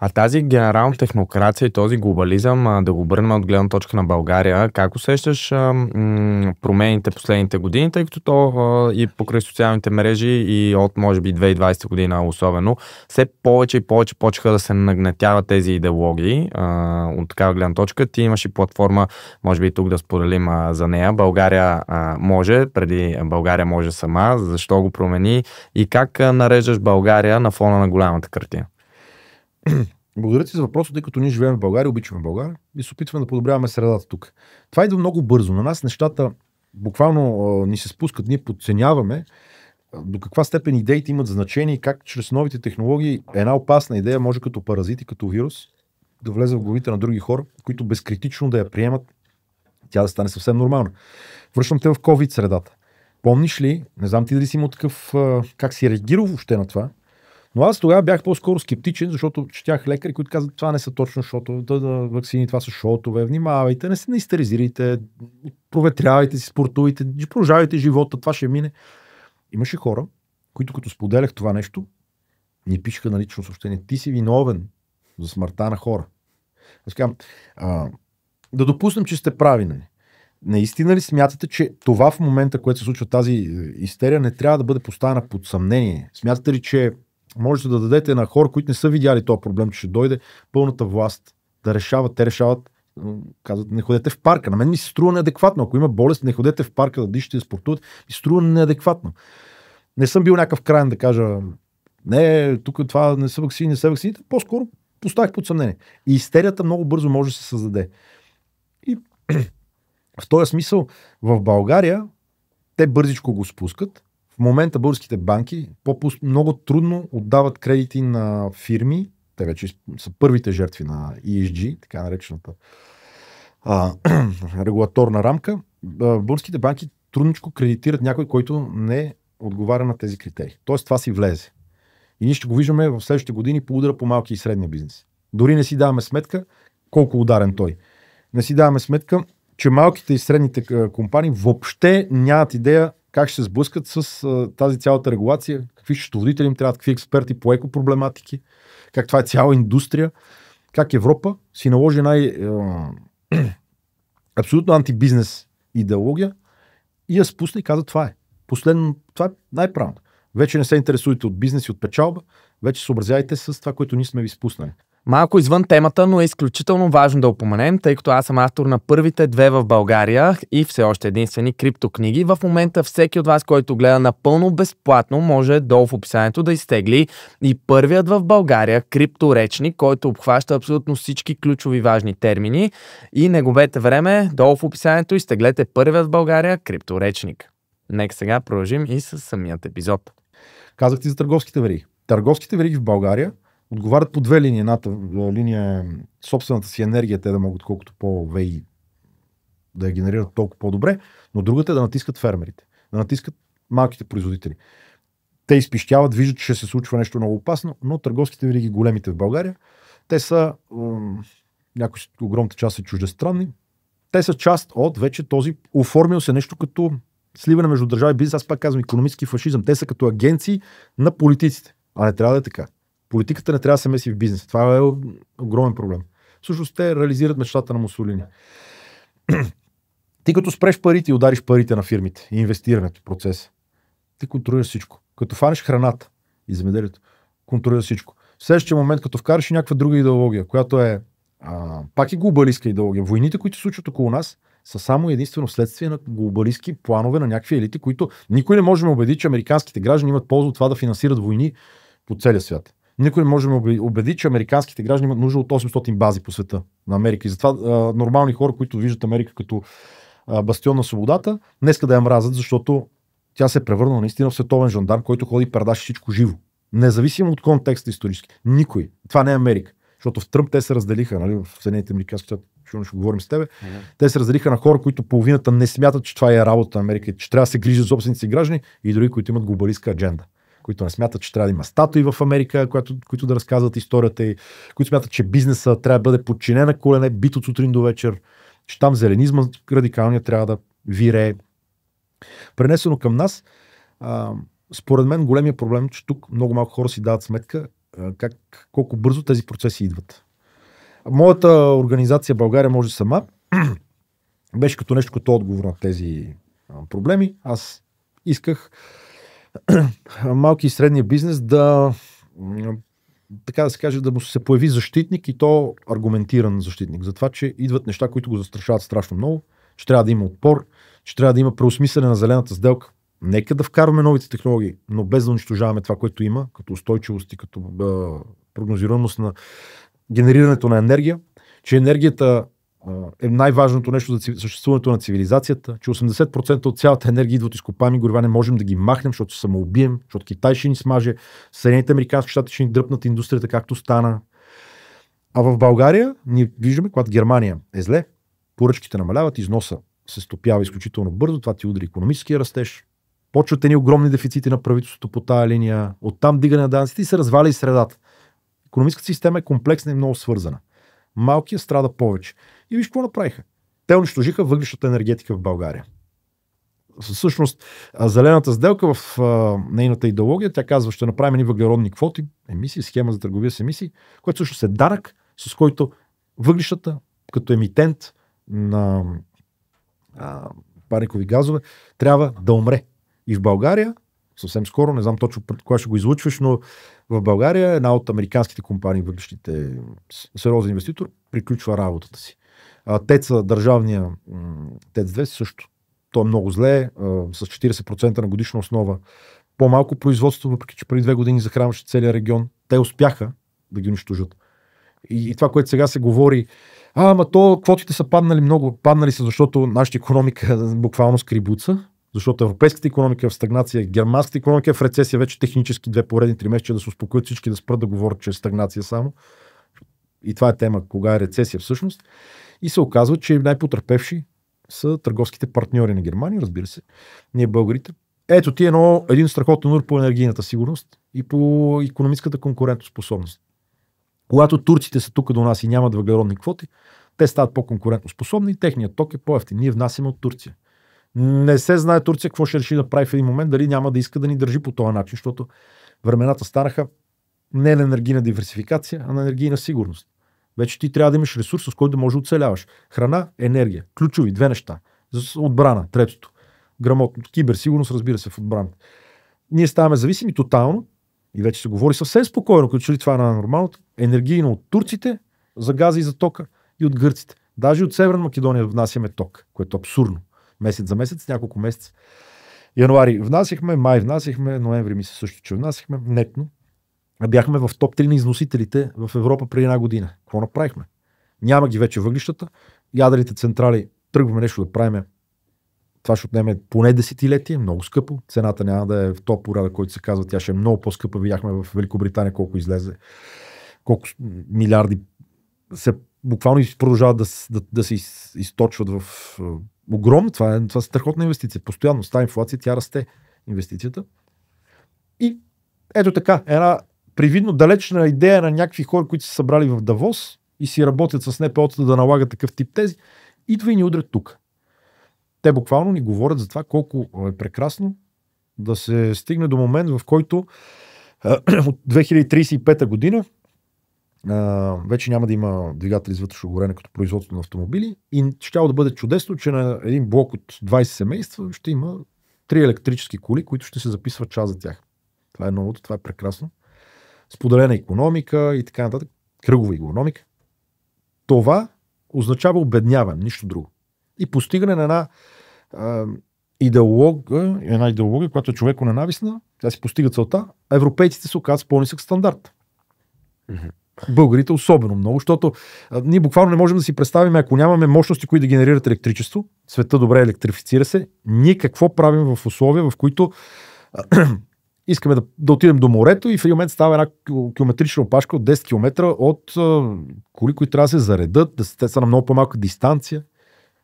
А тази генерална технокрация и този глобализъм, да го обърнем от гледна точка на България, как усещаш промените последните години, тъй като то и покрай социалните мрежи и от може би 2020 година особено, все повече и повече почеха да се нагнетяват тези идеологии от такава гледна точка. Ти имаш и платформа, може би тук да споделим за нея. България може, преди България може сама, защо го промени и как нареждаш България на фона на голямата картина? Благодаря ти за въпроса, тъй като ние живеем в България, обичаме България и се опитваме да подобряваме средата тук. Това идва много бързо. На нас нещата буквално ни се спускат, ние подценяваме до каква степен идеите имат значение и как чрез новите технологии една опасна идея може като паразит и като вирус да влезе в главите на други хора, които безкритично да я приемат, тя да стане съвсем нормална. Връщам те в COVID средата. Помниш ли, не знам ти дали си имал такъв, как си реагирал въобще на това, но аз тогава бях по-скоро скептичен, защото четях лекари, които казват, това не са точно шото, да, да, вакцини, това са шотове, внимавайте, не се наистеризирайте, проветрявайте си, спортувайте, продължавайте живота, това ще мине. Имаше хора, които като споделях това нещо, ни пишеха на лично съобщение, ти си виновен за смъртта на хора. Аз казвам, а, да допуснем, че сте прави, не. Нали? Наистина ли смятате, че това в момента, което се случва тази е, истерия, не трябва да бъде поставена под съмнение? Смятате ли, че можете да дадете на хора, които не са видяли този проблем, че ще дойде пълната власт да решават. Те решават, казват, не ходете в парка. На мен ми се струва неадекватно. Ако има болест, не ходете в парка да дишате, да спортуват. И струва неадекватно. Не съм бил някакъв крайен да кажа, не, тук това не са вакцини, не са вакцини. По-скоро поставих под съмнение. И истерията много бързо може да се създаде. И в този смисъл в България те бързичко го спускат, момента българските банки много трудно отдават кредити на фирми, те вече са първите жертви на ESG, така наречената а, регулаторна рамка. Българските банки трудничко кредитират някой, който не отговаря на тези критерии. Тоест това си влезе. И ние ще го виждаме в следващите години по удара по малки и средния бизнес. Дори не си даваме сметка колко ударен той. Не си даваме сметка, че малките и средните компании въобще нямат идея как ще се сблъскат с а, тази цялата регулация, какви счетоводители им трябват, какви експерти по екопроблематики, как това е цяла индустрия, как Европа си наложи най- абсолютно антибизнес идеология и я спусна и каза това е. Последно, това е най правно Вече не се интересуете от бизнес и от печалба, вече съобразяйте с това, което ние сме ви спуснали. Малко извън темата, но е изключително важно да опоменем, тъй като аз съм автор на първите две в България и все още единствени криптокниги. В момента всеки от вас, който гледа напълно безплатно, може долу в описанието да изтегли и първият в България крипторечник, който обхваща абсолютно всички ключови важни термини. И не губете време, долу в описанието изтеглете първият в България крипторечник. Нека сега продължим и с самият епизод. Казах ти за търговските вериги. Търговските вериги в България отговарят по две линии. Едната е, линия е собствената си енергия, те да могат колкото по-веи да я генерират толкова по-добре, но другата е да натискат фермерите, да натискат малките производители. Те изпищяват, виждат, че ще се случва нещо много опасно, но търговските вериги, големите в България, те са, м- някои огромната част са чуждестранни, те са част от вече този оформил се нещо като сливане между държави и бизнес, аз пак казвам економически фашизъм. Те са като агенции на политиците. А не трябва да е така. Политиката не трябва да се меси в бизнес. Това е огромен проблем. Всъщност те реализират мечтата на Мусолини. Ти като спреш парите и удариш парите на фирмите и инвестирането, процеса, ти контролираш всичко. Като фанеш храната и земеделието, контролираш всичко. В следващия момент, като вкараш и някаква друга идеология, която е а, пак и е глобалистка идеология. Войните, които се случват около нас, са само единствено следствие на глобалистски планове на някакви елити, които никой не може да убеди, че американските граждани имат полза от това да финансират войни по целия свят никой не може да ме убеди, че американските граждани имат нужда от 800 бази по света на Америка. И затова а, нормални хора, които виждат Америка като а, бастион на свободата, днеска да я мразят, защото тя се е превърна наистина в световен жандарм, който ходи и предаше всичко живо. Независимо от контекста исторически. Никой. Това не е Америка. Защото в Тръмп те се разделиха, нали, в Съединените американски щати, ще говорим с тебе. Yeah. Те се разделиха на хора, които половината не смятат, че това е работа на Америка, че трябва да се грижат за собствените си граждани и други, които имат глобалистка адженда които не смятат, че трябва да има статуи в Америка, които, които да разказват историята и които смятат, че бизнеса трябва да бъде подчинен на колене, бит от сутрин до вечер, че там зеленизма радикалният трябва да Вире. Пренесено към нас, а, според мен големия проблем е, че тук много малко хора си дават сметка а, как, колко бързо тези процеси идват. Моята организация България може сама беше като нещо като отговор на тези проблеми. Аз исках малки и средния бизнес да така да се каже, да му се появи защитник и то аргументиран защитник. За това, че идват неща, които го застрашават страшно много, че трябва да има отпор, че трябва да има преосмислене на зелената сделка. Нека да вкарваме новите технологии, но без да унищожаваме това, което има, като устойчивост и като е, прогнозируемост на генерирането на енергия, че енергията е най-важното нещо за съществуването на цивилизацията, че 80% от цялата енергия идва от изкопами горива, не можем да ги махнем, защото се самоубием, защото Китай ще ни смаже, Съединените Американски щати ще ни дръпнат индустрията както стана. А в България ние виждаме, когато Германия е зле, поръчките намаляват, износа се стопява изключително бързо, това ти удари економическия растеж, почват едни огромни дефицити на правителството по тая линия, оттам дигане на данците и се разваля и средата. Економическата система е комплексна и много свързана. Малкият страда повече. И виж какво направиха. Те унищожиха въглищата енергетика в България. Всъщност, зелената сделка в а, нейната идеология, тя казва, ще направим ни въглеродни квоти, емисии, схема за търговия с емисии, което всъщност е дарък, с който въглищата, като емитент на а, газове, трябва да умре. И в България, съвсем скоро, не знам точно кога ще го излучваш, но в България една от американските компании, въглищите, сериозен инвеститор, приключва работата си. Теца, държавния ТЕЦ-2 също. То е много зле, с 40% на годишна основа. По-малко производство, въпреки че преди две години захранваше целият регион. Те успяха да ги унищожат. И, и това, което сега се говори, а, ама то квотите са паднали много. Паднали са, защото нашата економика буквално скрибуца, защото европейската економика е в стагнация, германската економика е в рецесия, вече технически две поредни три месеца да се успокоят всички, да спрат да говорят, че е стагнация само. И това е тема, кога е рецесия всъщност. И се оказва, че най-потърпевши са търговските партньори на Германия, разбира се, ние българите. Ето ти едно, един страхотен ур по енергийната сигурност и по економическата конкурентоспособност. Когато турците са тук до нас и нямат въглеродни квоти, те стават по-конкурентоспособни и техният ток е по-ефтин. Ние внасяме от Турция. Не се знае Турция какво ще реши да прави в един момент, дали няма да иска да ни държи по този начин, защото времената станаха не на енергийна диверсификация, а на енергийна сигурност. Вече ти трябва да имаш ресурс, с който да можеш да оцеляваш. Храна, енергия, ключови, две неща. За отбрана, третото. Грамотно. Киберсигурност, разбира се, в отбрана. Ние ставаме зависими тотално и вече се говори съвсем спокойно, като че ли това е нормалното. Енергийно от турците, за газа и за тока и от гърците. Даже от Северна Македония внасяме ток, което е абсурдно. Месец за месец, няколко месеца. Януари внасяхме, май внасяхме, ноември мисля също, че внасяхме нетно бяхме в топ 3 на износителите в Европа преди една година. Какво направихме? Няма ги вече въглищата, ядрените централи, тръгваме нещо да правим. Това ще отнеме поне десетилетие, много скъпо. Цената няма да е в топ порада, който се казва, тя ще е много по-скъпа. Видяхме в Великобритания колко излезе, колко милиарди се буквално продължават да, да, да се източват в огромно. Това е, това е страхотна инвестиция. Постоянно става инфлация тя расте инвестицията. И ето така, една привидно далечна идея на някакви хора, които са събрали в Давос и си работят с нпо да налагат такъв тип тези, идва и ни удрят тук. Те буквално ни говорят за това колко е прекрасно да се стигне до момент, в който от 2035 година вече няма да има двигатели с вътрешно горене като производство на автомобили и ще да бъде чудесно, че на един блок от 20 семейства ще има три електрически коли, които ще се записват час за тях. Това е новото, това е прекрасно споделена економика и така нататък, кръгова економика. Това означава обедняване, нищо друго. И постигане на една а, идеолога, една идеология, която е човеко ненавистна, тя си постига целта, а европейците се оказват с по-нисък стандарт. Българите особено много, защото а, ние буквално не можем да си представим, ако нямаме мощности, които да генерират електричество, света добре електрифицира се, ние какво правим в условия, в които искаме да, да отидем до морето и в един момент става една километрична опашка от 10 км от коли, които трябва да се заредат, да те са на много по-малка дистанция.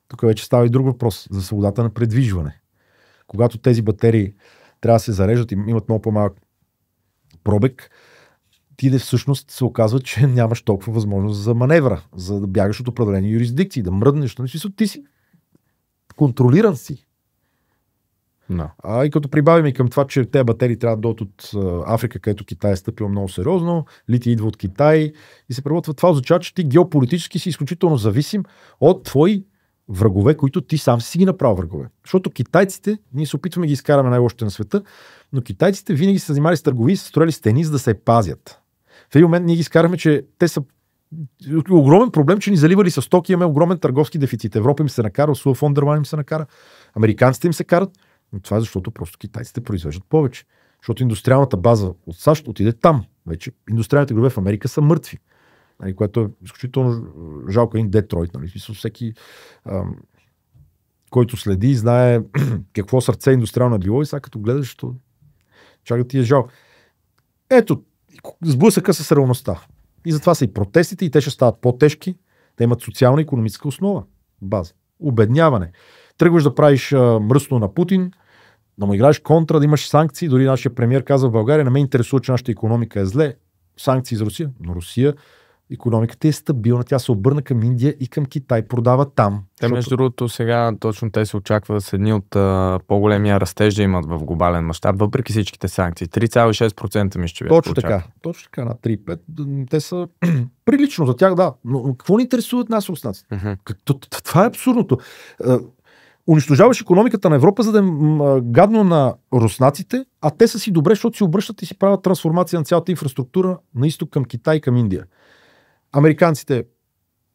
Тук вече става и друг въпрос за свободата на предвижване. Когато тези батерии трябва да се зареждат и имат много по-малък пробег, ти да всъщност се оказва, че нямаш толкова възможност за маневра, за да бягаш от определени юрисдикции, да мръднеш. Ти си контролиран си. No. А, и като прибавим и към това, че те батерии трябва да дойдат от Африка, където Китай е стъпил много сериозно, лити идва от Китай и се преработва. Това означава, че ти геополитически си изключително зависим от твои врагове, които ти сам си ги направил врагове. Защото китайците, ние се опитваме да ги изкараме най-лошите на света, но китайците винаги са занимали с търгови и са строили стени, за да се пазят. В един момент ние ги изкараме, че те са огромен проблем, че ни заливали с стоки, имаме огромен търговски дефицит. Европа им се накара, Суа Фондерлайн им се накара, американците им се карат. Но това е защото просто китайците произвеждат повече. Защото индустриалната база от САЩ отиде там. Вече индустриалните градове в Америка са мъртви. Нали, което е изключително жалко. Един Детройт, нали, смисъл всеки, ам, който следи и знае какво сърце индустриално е било и сега като гледаш, то... чак да ти е жал. Ето, сблъсъка с реалността. И затова са и протестите, и те ще стават по-тежки. Те имат социална и економическа основа, база. Обедняване. Тръгваш да правиш а, мръсно на Путин, да му играеш контра, да имаш санкции. Дори нашия премьер казва в България, не ме интересува, че нашата економика е зле. Санкции за Русия. Но Русия економиката е стабилна, тя се обърна към Индия и към Китай, продава там. Те, защото... между другото, сега точно те се очаква с едни от а, по-големия растеж да имат в глобален мащаб, въпреки всичките санкции. 3,6% ми ще ви Точно така, точно така, на 3,5%. Те са прилично за тях, да. Но, но какво ни интересуват нас руснаците? Uh-huh. Това е абсурдното унищожаваш економиката на Европа, за да е гадно на руснаците, а те са си добре, защото си обръщат и си правят трансформация на цялата инфраструктура на изток към Китай и към Индия. Американците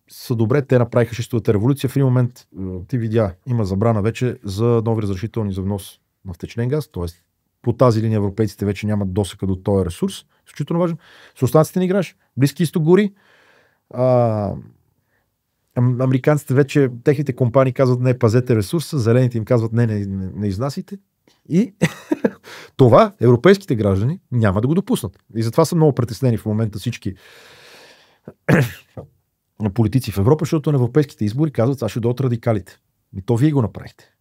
са добре, те направиха шестовата революция. В един момент ти видя, има забрана вече за нови разрешителни за внос на втечнен газ, т.е. по тази линия европейците вече нямат досъка до този ресурс, изключително важен. С останците не играш. Близки изток гори. А, Американците вече, техните компании казват не, пазете ресурса, зелените им казват не, не, не, не изнасите. И това европейските граждани няма да го допуснат. И затова са много притеснени в момента всички политици в Европа, защото на европейските избори казват, аз ще дойдат радикалите. И то вие го направихте.